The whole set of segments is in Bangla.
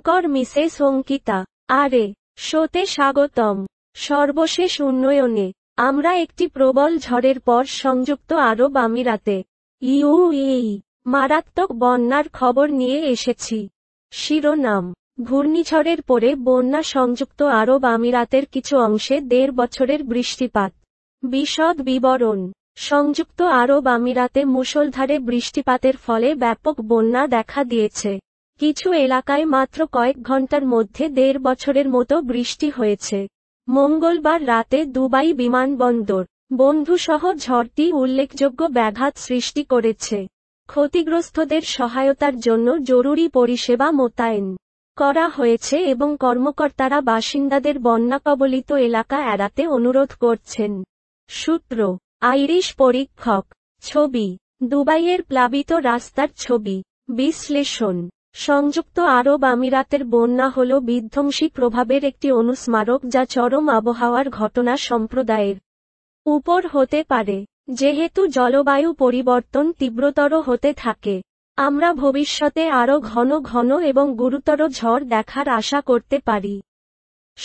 শঙ্কর মিসেস অঙ্কিতা আরে শোতে স্বাগতম সর্বশেষ উন্নয়নে আমরা একটি প্রবল ঝড়ের পর সংযুক্ত আরব আমিরাতে ইউএই মারাত্মক বন্যার খবর নিয়ে এসেছি শিরোনাম ঘূর্ণিঝড়ের পরে বন্যা সংযুক্ত আরব আমিরাতের কিছু অংশে দেড় বছরের বৃষ্টিপাত বিশদ বিবরণ সংযুক্ত আরব আমিরাতে মুসলধারে বৃষ্টিপাতের ফলে ব্যাপক বন্যা দেখা দিয়েছে কিছু এলাকায় মাত্র কয়েক ঘন্টার মধ্যে দেড় বছরের মতো বৃষ্টি হয়েছে মঙ্গলবার রাতে দুবাই বিমানবন্দর বন্ধুসহ ঝড়টি উল্লেখযোগ্য ব্যাঘাত সৃষ্টি করেছে ক্ষতিগ্রস্তদের সহায়তার জন্য জরুরি পরিষেবা মোতায়েন করা হয়েছে এবং কর্মকর্তারা বাসিন্দাদের বন্যাকবলিত এলাকা এড়াতে অনুরোধ করছেন সূত্র আইরিশ পরীক্ষক ছবি দুবাইয়ের প্লাবিত রাস্তার ছবি বিশ্লেষণ সংযুক্ত আরব আমিরাতের বন্যা হল বিধ্বংসী প্রভাবের একটি অনুস্মারক যা চরম আবহাওয়ার ঘটনা সম্প্রদায়ের উপর হতে পারে যেহেতু জলবায়ু পরিবর্তন তীব্রতর হতে থাকে আমরা ভবিষ্যতে আরও ঘন ঘন এবং গুরুতর ঝড় দেখার আশা করতে পারি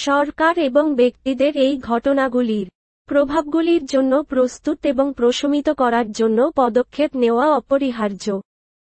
সরকার এবং ব্যক্তিদের এই ঘটনাগুলির প্রভাবগুলির জন্য প্রস্তুত এবং প্রশমিত করার জন্য পদক্ষেপ নেওয়া অপরিহার্য